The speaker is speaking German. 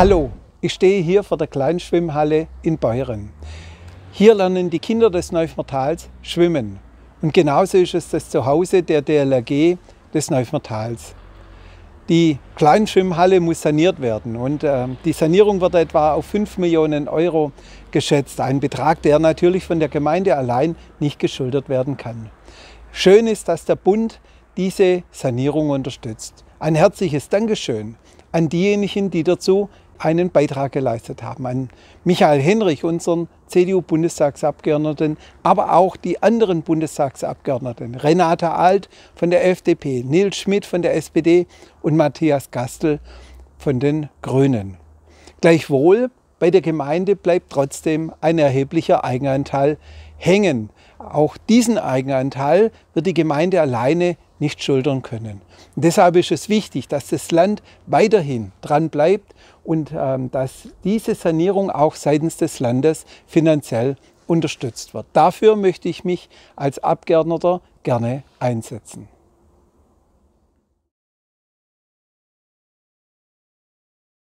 Hallo, ich stehe hier vor der Kleinschwimmhalle in Beuren. Hier lernen die Kinder des Neufertals schwimmen. Und genauso ist es das Zuhause der DLRG des Neufertals. Die Kleinschwimmhalle muss saniert werden und äh, die Sanierung wird etwa auf 5 Millionen Euro geschätzt. Ein Betrag, der natürlich von der Gemeinde allein nicht geschuldet werden kann. Schön ist, dass der Bund diese Sanierung unterstützt. Ein herzliches Dankeschön an diejenigen, die dazu einen Beitrag geleistet haben. An Michael Henrich, unseren CDU-Bundestagsabgeordneten, aber auch die anderen Bundestagsabgeordneten, Renate Alt von der FDP, Nils Schmidt von der SPD und Matthias Gastel von den Grünen. Gleichwohl, bei der Gemeinde bleibt trotzdem ein erheblicher Eigenanteil hängen. Auch diesen Eigenanteil wird die Gemeinde alleine nicht schultern können. Und deshalb ist es wichtig, dass das Land weiterhin dran bleibt und ähm, dass diese Sanierung auch seitens des Landes finanziell unterstützt wird. Dafür möchte ich mich als Abgeordneter gerne einsetzen.